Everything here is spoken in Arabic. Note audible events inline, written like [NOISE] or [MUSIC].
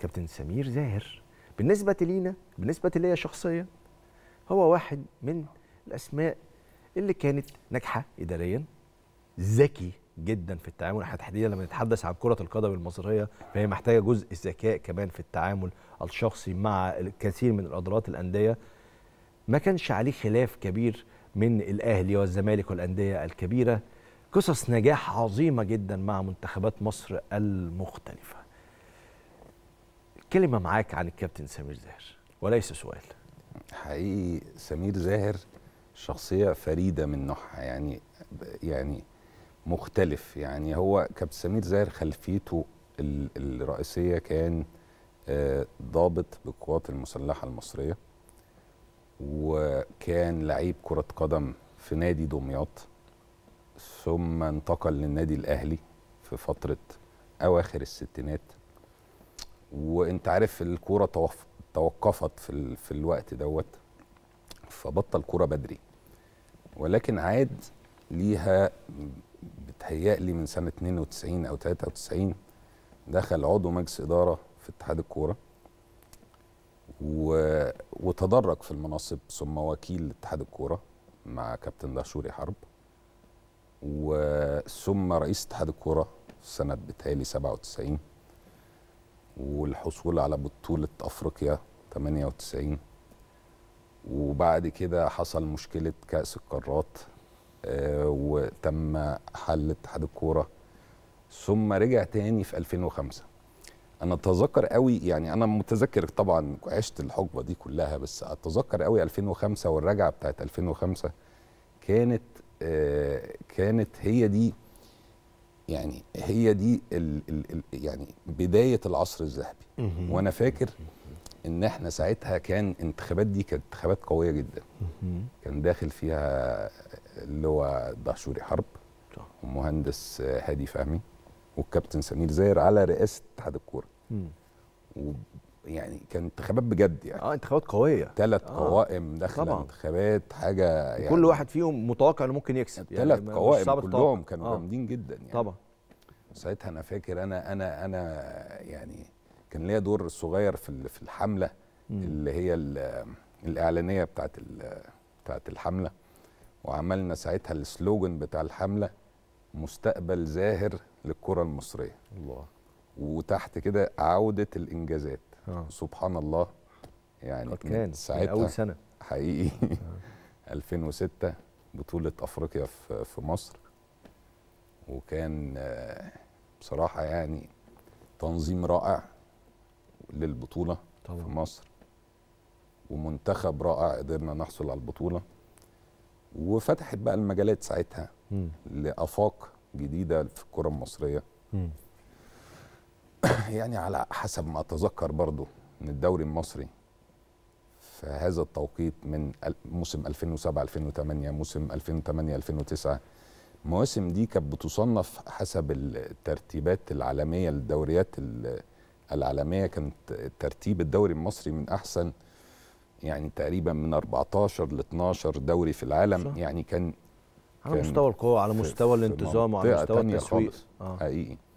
كابتن سمير زاهر بالنسبة لينا بالنسبة ليا شخصيا هو واحد من الأسماء اللي كانت ناجحة إداريا ذكي جدا في التعامل تحديدا لما نتحدث عن كرة القدم المصرية فهي محتاجة جزء ذكاء كمان في التعامل الشخصي مع الكثير من الأدارات الأندية ما كانش عليه خلاف كبير من الأهلي والزمالك والأندية الكبيرة قصص نجاح عظيمة جدا مع منتخبات مصر المختلفة كلمه معاك عن الكابتن سمير زاهر وليس سؤال حقيقي سمير زاهر شخصيه فريده من نوعها يعني يعني مختلف يعني هو كابتن سمير زاهر خلفيته الرئيسيه كان آه، ضابط بالقوات المسلحه المصريه وكان لعيب كره قدم في نادي دمياط ثم انتقل للنادي الاهلي في فتره اواخر الستينات وانت عارف الكوره توقفت في, ال... في الوقت دوت فبطل كوره بدري ولكن عاد ليها بتهيألي من سنه 92 او 93 دخل عضو مجلس اداره في اتحاد الكوره و... وتدرج في المناصب ثم وكيل اتحاد الكوره مع كابتن دهشوري حرب وثم رئيس اتحاد الكوره سنه بتهيألي 97 والحصول على بطولة أفريقيا 98 وبعد كده حصل مشكلة كأس القارات آه، وتم حل اتحاد الكورة ثم رجع تاني في 2005 أنا أتذكر قوي يعني أنا متذكر طبعا عشت الحقبة دي كلها بس أتذكر قوي 2005 والرجعة بتاعت 2005 كانت آه، كانت هي دي يعني هي دي الـ الـ يعني بدايه العصر الذهبي وانا فاكر ان احنا ساعتها كان انتخابات دي كانت انتخابات قويه جدا كان داخل فيها اللي هو دهشوري حرب ومهندس هادي فهمي والكابتن سمير زاير على رئاسه اتحاد الكوره يعني كان انتخابات بجد يعني اه انتخابات قويه ثلاث آه. قوائم داخل انتخابات حاجه يعني كل واحد فيهم متوقع انه ممكن يكسب ثلاث يعني قوائم كلهم كانوا آه. جامدين جدا يعني طبعا ساعتها انا فاكر انا انا انا يعني كان ليا دور صغير في في الحمله م. اللي هي الاعلانيه بتاعت بتاعت الحمله وعملنا ساعتها السلوجن بتاع الحمله مستقبل زاهر للكره المصريه الله وتحت كده عوده الانجازات آه. سبحان الله يعني كان ساعتها اول سنه حقيقي 2006 آه. [LAUGHS] بطوله افريقيا في في مصر وكان آه، بصراحه يعني تنظيم رائع للبطوله طبعا. في مصر ومنتخب رائع قدرنا نحصل على البطوله وفتحت بقى المجالات ساعتها م. لافاق جديده في الكره المصريه م. [COUGHS] يعني على حسب ما اتذكر برضو من الدوري المصري في هذا التوقيت من موسم 2007 2008 موسم 2008 2009 المواسم دي كانت بتصنف حسب الترتيبات العالميه للدوريات العالميه كانت ترتيب الدوري المصري من احسن يعني تقريبا من 14 ل 12 دوري في العالم صح. يعني كان على كان مستوى القوه على مستوى الانتظام وعلى مستوى التسويق آه. حقيقي